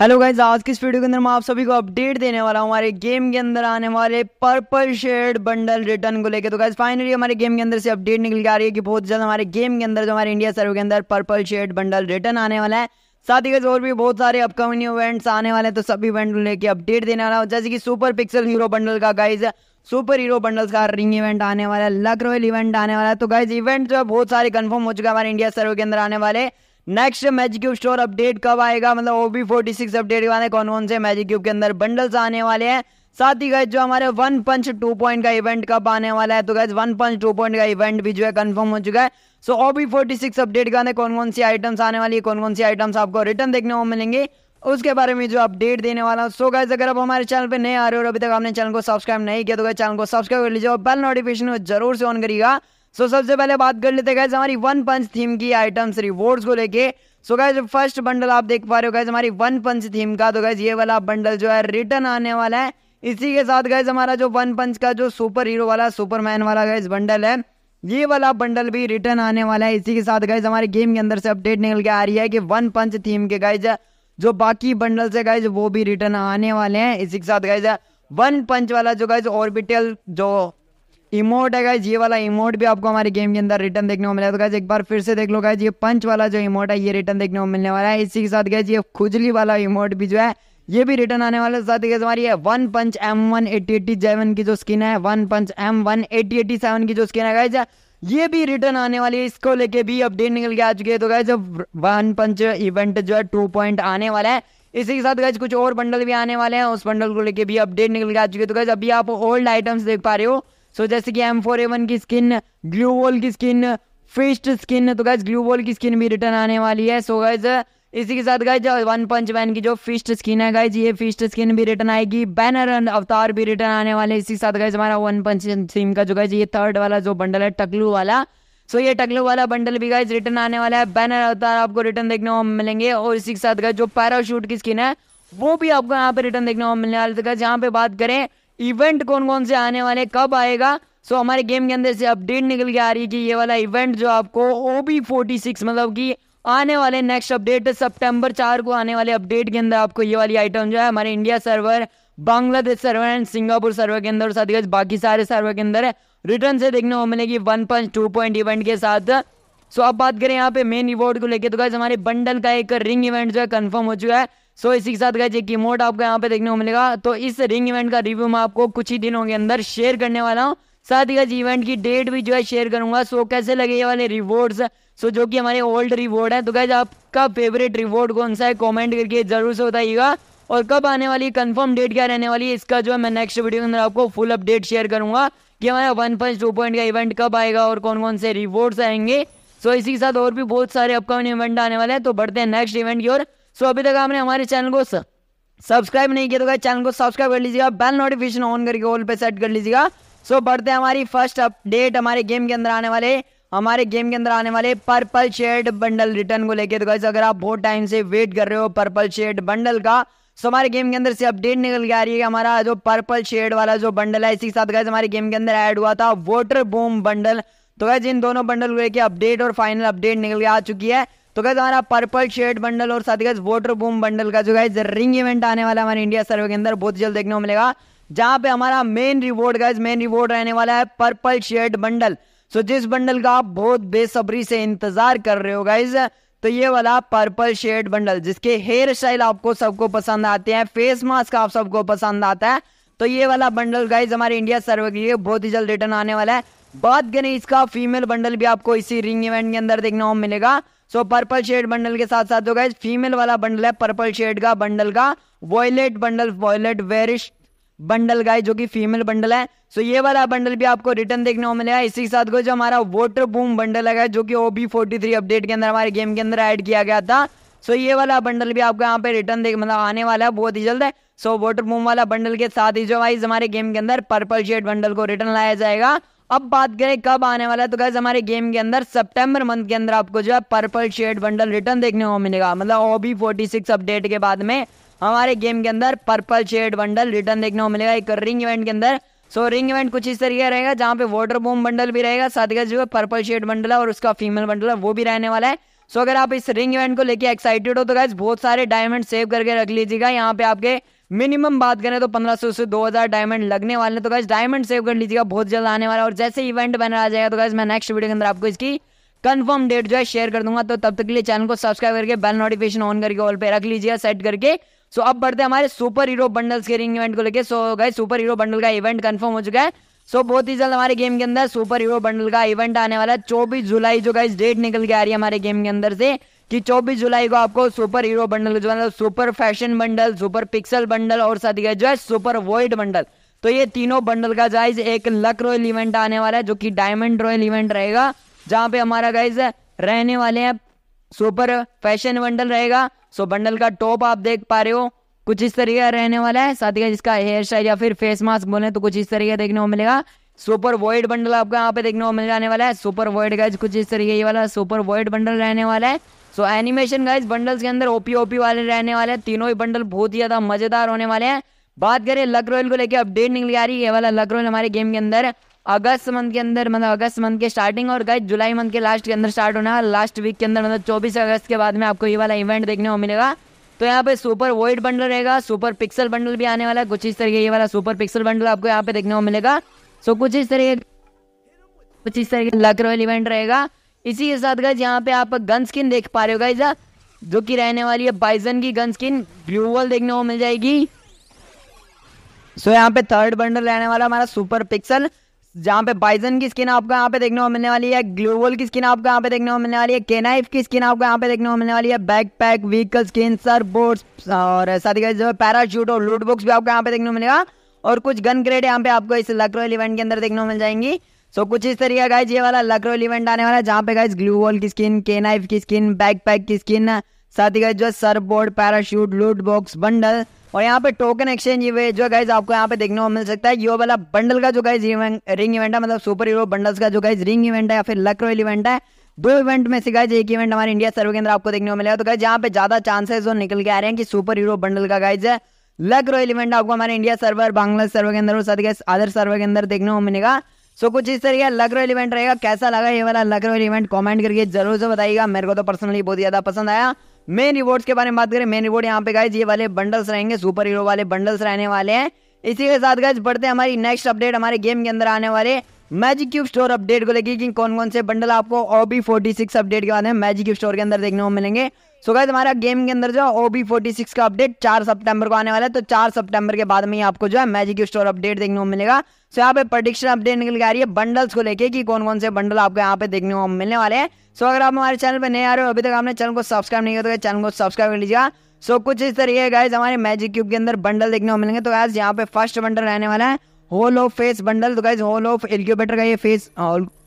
hello guys आज की इस वीडियो के अंदर मैं आप सभी को अपडेट देने वाला हूँ हमारे गेम के अंदर आने वाले पर्पल शेड बंडल रिटर्न को लेके तो गाइज फाइनली हमारे गेम के अंदर से अपडेट निकल के आ रही है कि बहुत जल्द हमारे गेम के अंदर जो हमारे इंडिया सर्व के अंदर पर्पल शेड बंडल रिटर्न आने वाला है साथ ही गाइज और भी बहुत सारे अपकमिंग इवेंट्स आने वाले हैं तो सभी इवेंट लेके अपडेट देने वाला हूँ जैसे कि सुपर पिक्सल हीरो बंडल का गाइज सुपर हीरो बंडल्स का रिंग इवेंट आने वाला है लक रॉयल इवेंट आने वाला है तो गाइज इवेंट जो है बहुत सारे कन्फर्म हो चुका है हमारे इंडिया सर्व के अंदर आने वाले next magic cube store update कब आएगा मतलब ओबी फोर्टी सिक्स अपडेट वाले कौन कौन से मैजिक क्यूब के अंदर बंडल्स आने वाले हैं साथ ही गए जो हमारे वन पंच टू पॉइंट का इवेंट कब आने वाला है तो guys one punch two point का इवेंट भी जो है कंफर्म हो चुका है so OB forty six update का कौन कौन सी आइटम्स आने वाली है कौन कौन सी आइटम्स आपको रिटर्न देखने को मिलेंगे उसके बारे में जो अपडेट देने वाला सो गैस अगर आप हमारे चैनल पर नए आ रहे हो अभी तक आपने चैनल को सब्सक्राइब नहीं किया तो चैनल को सब्सक्राइब कर लीजिए और बेल नोटिफिकेशन जरूर से ऑन करिएगा सो so, सबसे पहले बात कर लेते हैं हमारी वन पंच थीम की आइटम्स रिवॉर्ड्स को लेके सो गैस फर्स्ट बंडल आप देख पा रहे हो गैस हमारी वन पंच थीम का तो गैस ये वाला बंडल जो है रिटर्न आने वाला है इसी के साथ गैस हमारा जो वन पंच का जो सुपर हीरो वाला सुपरमैन वाला गैस बंडल है ये वाला बंडल भी रिटर्न आने वाला है इसी के साथ गैस हमारे गेम के अंदर से अपडेट निकल के आ रही है कि वन पंच थीम के गैज जो बाकी बंडल से गैज वो भी रिटर्न आने वाले हैं इसी के साथ गैज वन पंच वाला जो गैज ऑर्बिटल जो इमोट है गाइज ये वाला इमोट भी आपको हमारे गेम के अंदर रिटर्न देखने को मिलेगा तो गाइज एक बार फिर से देख लो गाइज ये पंच वाला जो इमोट है ये रिटर्न देखने को मिलने वाला है इसी के साथ गाइज ये खुजली वाला इमोट भी जो है ये भी रिटर्न आने वाले साथ ही हमारी है one punch M one eighty eighty seven की जो स्किन है one punch M one eighty eighty seven की जो स्किन है गाइज ये भी रिटर्न आने वाली है इसको लेके भी अपडेट निकल के आ चुके हैं तो गाइज अब वन पंच इवेंट जो है टू पॉइंट आने वाला है इसी के साथ गाइज कुछ और बंडल भी आने वाले हैं उस बंडल को लेके भी अपडेट निकल के आ चुके हैं तो गाइज अभी आप ओल्ड आइटम्स देख पा रहे हो सो जैसे कि एम फोर ए वन की स्किन ग्लू वॉल की स्किन फिस्ट स्किन तो गाइज ग्लू वॉल की स्किन भी रिटर्न आने वाली है सो गैज इसी के साथ गाइज वन पंच मैन की जो फिस्ट स्किन है गाइज ये फिस्ट स्किन भी रिटर्न आएगी बैनर एंड अवतार भी रिटर्न आने वाले इसी के साथ गाइज हमारा वन पंच थीम का जो गाइज ये थर्ड वाला जो बंडल है टकलू वाला सो so, ये टकलू वाला बंडल भी गाइज रिटर्न आने वाला है बैनर अवतार आपको रिटर्न देखने को मिलेंगे और इसी के साथ गाइज जो पैराशूट की स्किन है वो भी आपको यहाँ पे रिटर्न देखने को मिलने वाले गाइज तो, यहाँ पे बात करें इवेंट कौन कौन से आने वाले कब आएगा सो हमारे गेम के अंदर से अपडेट निकल के आ रही है कि ये वाला इवेंट जो आपको ओ बी फोर्टी सिक्स मतलब कि आने वाले नेक्स्ट अपडेट सितंबर चार को आने वाले अपडेट के अंदर आपको ये वाली आइटम जो है हमारे India server Bangladesh server and Singapore server के अंदर साथ ही बाकी सारे सर्वर के अंदर रिटर्न से देखने को मिलेगी one point two point event के साथ सो आप अब बात करें यहाँ पे मेन रिवॉर्ड को लेकर तो गाइज हमारे बंडल का एक रिंग इवेंट जो है कंफर्म हो चुका है सो so, इसी के साथ गए एक इमोट आपको यहाँ पे देखने को मिलेगा तो इस रिंग इवेंट का रिव्यू मैं आपको कुछ ही दिनों के अंदर शेयर करने वाला हूँ साथ ही गए इवेंट की डेट भी जो है शेयर करूंगा सो so, कैसे लगे ये वाले रिवॉर्ड्स सो so, जो कि हमारे ओल्ड रिवॉर्ड है तो गैज आपका फेवरेट रिवॉर्ड कौन सा है कॉमेंट करके जरूर से बताइएगा और कब आने वाली कंफर्म डेट क्या रहने वाली है इसका जो है मैं नेक्स्ट वीडियो के अंदर आपको फुल अपडेट शेयर करूंगा कि हमारा वन पॉइंट टू पॉइंट का इवेंट कब आएगा और कौन कौन से रिवॉर्ड्स आएंगे सो इसी के साथ और भी बहुत सारे अपकमिंग इवेंट आने वाले हैं तो बढ़ते हैं नेक्स्ट इवेंट की ओर सो अभी तक आपने हमारे चैनल को सब्सक्राइब नहीं किया तो क्या चैनल को सब्सक्राइब कर लीजिएगा बेल नोटिफिकेशन ऑन करके ऑल पे सेट कर लीजिएगा सो बढ़ते हैं हमारी फर्स्ट अपडेट हमारे गेम के अंदर आने वाले हमारे गेम के अंदर आने वाले पर्पल शेड बंडल रिटर्न को लेके तो गाइस अगर आप बहुत टाइम से वेट कर रहे हो पर्पल शेड बंडल का सो हमारे गेम के अंदर से अपडेट निकल के आ रही है हमारा जो पर्पल शेड वाला जो बंडल है इसी के साथ गाइस हमारे गेम के अंदर ऐड हुआ था वोटर बूम बंडल तो गाइस इन दोनों बंडल को लेके अपडेट और फाइनल अपडेट निकल के आ चुकी है तो गैस हमारा पर्पल शेड बंडल और साथ ही वोटर बूम बंडल का जो है रिंग इवेंट आने वाला है हमारे इंडिया सर्वे के अंदर बहुत जल्द देखने को मिलेगा जहां पे हमारा main reward guys main reward रहने वाला है पर्पल शेड बंडल सो जिस बंडल का आप बहुत बेसब्री से इंतजार कर रहे हो गाइज तो ये वाला पर्पल शेड बंडल जिसके हेयर स्टाइल आपको सबको पसंद आते हैं फेस मास्क आप सबको पसंद आता है तो ये वाला बंडल गाइज हमारे इंडिया सर्वे के लिए बहुत ही जल्द रिटर्न आने वाला है बात करें इसका फीमेल बंडल भी आपको इसी रिंग इवेंट के अंदर देखने को मिलेगा सो पर्पल शेड बंडल के साथ साथ होगा फीमेल वाला बंडल है पर्पल शेड का बंडल का वॉयलेट बंडल वॉयलेट वेरिश बंडल गाय जो कि फीमेल बंडल है सो ये वाला बंडल भी आपको रिटर्न देखने को मिलेगा इसी के साथ जो हमारा वोटर बूम बंडल है जो कि ओबी फोर्टी थ्री अपडेट के अंदर हमारे गेम के अंदर ऐड किया गया था सो ये वाला बंडल भी आपको यहाँ पे रिटर्न देख मतलब आने वाला है बहुत ही जल्द है सो वोटर बूम वाला बंडल के साथ ही जो वाइज हमारे गेम के अंदर पर्पल शेड बंडल को रिटर्न लाया जाएगा अब बात करें कब आने वाला है तो गैस हमारे गेम के अंदर सितंबर मंथ के अंदर आपको जो है पर्पल शेड बंडल रिटर्न देखने को मिलेगा मतलब ओबी सिक्स अपडेट के बाद में हमारे गेम के अंदर पर्पल शेड बंडल रिटर्न देखने को मिलेगा एक रिंग इवेंट के अंदर सो so, रिंग इवेंट कुछ इस तरीके रहेगा जहाँ पे वाटर बोम बंडल भी रहेगा साथ ही जो है पर्पल शेड बंडल है और उसका फीमेल बंडल है वो भी रहने वाला है सो so, अगर आप इस रिंग इवेंट को लेकर एक्साइटेड हो तो गैस बहुत सारे डायमंड सेव करके रख लीजिएगा यहाँ पे आपके मिनिमम बात करें तो पंद्रह सौ से दो हजार डायमंड लगने वाले तो गैस डायमंड सेव कर लीजिएगा बहुत जल्द आने वाला और जैसे इवेंट बैनर आ जाएगा तो गैस मैं नेक्स्ट वीडियो के अंदर आपको इसकी कंफर्म डेट जो है शेयर कर दूंगा तो तब तक के लिए चैनल को सब्सक्राइब करके बेल नोटिफिकेशन ऑन करके ऑल पे रख लीजिएगा सेट करके सो अब बढ़ते हैं हमारे सुपर हीरो बंडल्स के रिंग इवेंट को लेकर so guys super hero bundle का इवेंट कंफर्म हो चुका है सो बहुत ही जल्द हमारे गेम के अंदर सुपर हीरो बंडल का इवेंट आने वाला है चौबीस जुलाई जो गाइस डेट निकल के आ रही है हमारे गेम के अंदर से कि 24 जुलाई को आपको सुपर हीरो बंडल जो super fashion bundle super pixel bundle और साथ ही जो है सुपर वॉइड बंडल तो ये तीनों बंडल का जाइज एक लक रॉयल इवेंट आने वाला है जो कि डायमंड रॉयल इवेंट रहेगा जहाँ पे हमारा गाइज रहने वाले हैं सुपर फैशन बंडल रहेगा सो बंडल का टॉप आप देख पा रहे हो कुछ इस तरीके का रहने वाला है साथ ही जिसका हेयर स्टाइल या फिर फेस मास्क बोले तो कुछ इस तरीके देखने को मिलेगा सुपर वॉइड बंडल आपको यहाँ पे देखने को मिल जाने वाला है सुपर वॉइड गाइज कुछ इस तरीके वाला सुपर वॉइड बंडल रहने वाला है सो एनिमेशन गाइज बंडल्स के अंदर ओपी ओपी वाले रहने वाले हैं तीनों ही बंडल बहुत ही ज्यादा मजेदार होने वाले हैं बात करें लक रॉयल को लेकर अपडेट निकल आ रही है ये वाला लक रॉयल हमारे गेम के अंदर अगस्त मंथ के अंदर मतलब अगस्त मंथ के स्टार्टिंग और गाइज जुलाई मंथ के लास्ट के अंदर स्टार्ट होना है लास्ट वीक के अंदर मतलब चौबीस अगस्त के बाद में आपको ये वाला इवेंट देखने को मिलेगा तो यहाँ पे सुपर वॉइड बंडल रहेगा सुपर पिक्सल बंडल भी आने वाला है कुछ इस तरीके ये वाला सुपर पिक्सल बंडल आपको यहाँ पे देखने को मिलेगा सो so, कुछ इस तरह कुछ इस तरह लक रॉयल इवेंट रहेगा इसी के साथ गाइज यहाँ पे आप गन स्किन देख पा रहे हो गाइजा हाँ, जो की रहने वाली है बाइजन की गन स्किन ब्लू वॉल देखने को मिल जाएगी सो so, यहाँ पे थर्ड बंडल रहने वाला हमारा सुपर पिक्सल जहाँ पे बाइजन की स्किन आपको यहाँ पे देखने को मिलने वाली है ग्लूवल की स्किन आपको यहाँ पे देखने को मिलने वाली है केनाइफ की स्किन आपको यहाँ पे देखने को मिलने वाली है backpack vehicle skin surfboard और साथ ही पैराशूट और लूट बॉक्स भी आपको यहाँ पे देखने को मिलेगा और कुछ गन ग्रेड यहाँ पे आपको इस लकरोल इवेंट के अंदर देखने को मिल जाएंगी सो so, कुछ इस तरीके का गाइज ये वाला लकरोल इवेंट आने वाला है जहाँ पे गाइज ग्लू वॉल की स्किन के नाइफ की स्किन बैक पैक की स्किन साथ ही गाइज जो surfboard parachute loot box bundle और यहाँ पे टोकन एक्सचेंज ये जो गाइज आपको यहाँ पे देखने को मिल सकता है यो वाला बंडल का जो गाइज रिंग इवेंट है मतलब सुपर हीरो बंडल्स का जो गाइज रिंग इवेंट है या फिर लक इवेंट है दो इवेंट में से गाइज एक इवेंट हमारे इंडिया सर्वे के अंदर आपको देखने को मिलेगा तो गाइज यहाँ पे ज्यादा चांसेस जो निकल के आ रहे हैं कि सुपर हीरो बंडल का गाइज है रो एलिमेंट आपको हमारे इंडिया सर्वर बांग्लादेश सर्वर के अंदर और साथ ही अदर सर्वर के अंदर देखने को मिलेगा सो कुछ इस तरह लग रो एलिमेंट रहेगा कैसा लगा ये वाला लग रो एलिमेंट कमेंट करके जरूर से बताइएगा मेरे को तो पर्सनली बहुत ज़्यादा पसंद आया मेन रिवॉर्ड्स के बारे में बात करें मेन रिवॉर्ड यहाँ पे गाइज ये वाले बंडल्स रहेंगे सुपर हीरो वाले बंडल्स रहने वाले हैं इसी के साथ गाइज बढ़ते हमारी नेक्स्ट अपडेट हमारे गेम के अंदर आने वाले मैजिक क्यूब स्टोर अपडेट को लेकर कि कौन कौन से बंडल आपको ओबी फोर्टी सिक्स अपडेट के बाद मैजिक क्यूब स्टोर के अंदर देखने को मिलेंगे सो गाइस हमारा गेम के अंदर जो है ओबी फोर्टी सिक्स का अपडेट चार सितंबर को आने वाला है तो चार सितंबर के बाद में ही आपको जो है मैजिक स्टोर अपडेट देखने को मिलेगा सो यहाँ पे प्रडिक्शन अपडेट निकल के आ रही है बंडल्स को लेके कि कौन कौन से बंडल आपको यहाँ पे देखने को मिलने वाले हैं सो अगर आप हमारे चैनल पर नए आ रहे हो अभी तक आपने चैनल को सब्सक्राइब नहीं किया तो चैनल को सब्सक्राइब कर लीजिएगा सो कुछ इस तरीके गाइज हमारे मैजिक क्यूब के अंदर बंडल देखने को मिलेंगे तो गाइज यहाँ पे फर्स्ट बंडल रहने वाला है होल ऑफ फेस बंडल तो गाइज होल ऑफ इल्क्यूबेटर का ये फेस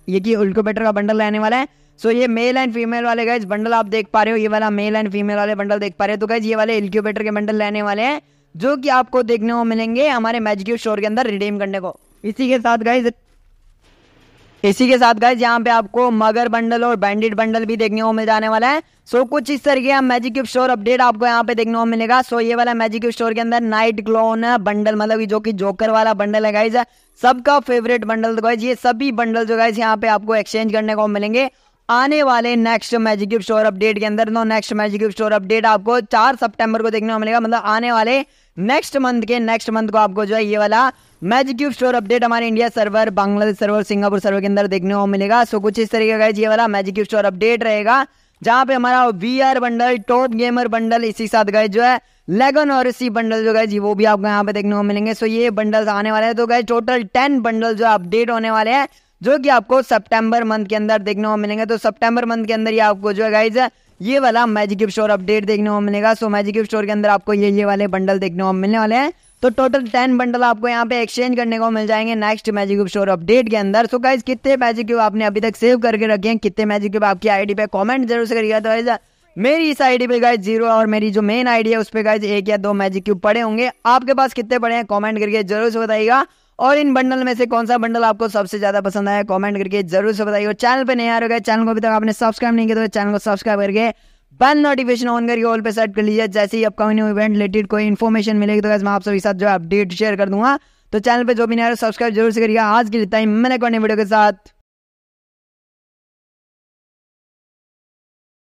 ये कि इल्क्यूबेटर का बंडल रहने वाला है सो ये मेल एंड फीमेल वाले गाइज बंडल आप देख पा रहे हो ये वाला मेल एंड फीमेल वाले बंडल देख पा रहे हो तो गाइज ये वाले इल्क्यूबेटर के बंडल रहने वाले हैं जो कि आपको देखने को मिलेंगे हमारे मैजिक स्टोर के अंदर रिडीम करने को इसी के साथ गाइज इसी के साथ गाइज यहाँ पे आपको मगर बंडल और बैंडेड बंडल भी देखने को मिल जाने वाला है सो so, कुछ इस तरीके का मैजिक क्यूब स्टोर अपडेट आपको यहाँ पे देखने को मिलेगा सो so, ये वाला मैजिक क्यूब स्टोर के अंदर नाइट ग्लोन बंडल मतलब जो कि जोकर वाला बंडल है गाइज सबका फेवरेट बंडल तो गाइज ये सभी बंडल जो गाइज यहाँ पे आपको एक्सचेंज करने को मिलेंगे आने वाले next magic cube store update के अंदर no next magic cube store update आपको चार सितंबर को देखने को मिलेगा मतलब आने वाले नेक्स्ट मंथ के नेक्स्ट मंथ को आपको जो है ये वाला मैजिक क्यूब स्टोर अपडेट हमारे India server Bangladesh server Singapore server के अंदर देखने को मिलेगा सो कुछ इस तरीके का ये वाला मैजिक क्यूब स्टोर अपडेट रहेगा जहाँ पे हमारा V R bundle top gamer bundle इसी साथ गए जो है लेगन और इसी बंडल जो गए जी वो भी आपको यहाँ पे देखने को मिलेंगे सो ये बंडल्स आने वाले हैं तो गए टोटल टेन बंडल जो अपडेट होने वाले हैं जो कि आपको सितंबर मंथ के अंदर देखने को मिलेंगे तो सितंबर मंथ के अंदर ही आपको जो है गाइज ये वाला मैजिक गिफ्ट स्टोर अपडेट देखने को मिलेगा सो मैजिक गिफ्ट स्टोर के अंदर आपको ये ये वाले बंडल देखने को मिलने वाले हैं तो टोटल टेन बंडल आपको यहाँ पे एक्सचेंज करने को मिल जाएंगे नेक्स्ट मैजिक स्टोर अपडेट के अंदर सो गाइज कितने मैजिक क्यूब आपने अभी तक सेव करके रखे हैं कितने मैजिक क्यूब आपकी आईडी पे कमेंट जरूर से करिएगा तो गाइज मेरी इस आईडी पे गाइज जीरो और मेरी जो मेन आईडी है उस पर गाइज एक या दो मैजिक क्यूब पड़े होंगे आपके पास कितने पड़े हैं कॉमेंट करके जरूर से बताइएगा और इन बंडल में से कौन सा बंडल आपको सबसे ज़्यादा पसंद आया कमेंट करके जरूर से बताइए चैनल पर नया होगा चैनल को अभी तक आपने सब्सक्राइब नहीं किया तो चैनल को सब्सक्राइब करके बेल नोटिफिकेशन ऑन करके ऑल पे सेट कर लीजिए जैसे ही अपकमिंग इवेंट रिलेटेड कोई इन्फॉर्मेशन मिलेगी तो मैं आप सभी साथ जो अपडेट शेयर कर दूंगा तो चैनल पर जो भी नया सब्सक्राइब जरूर से करिएगा आज के लिए टाइम मैंने कौन वीडियो के साथ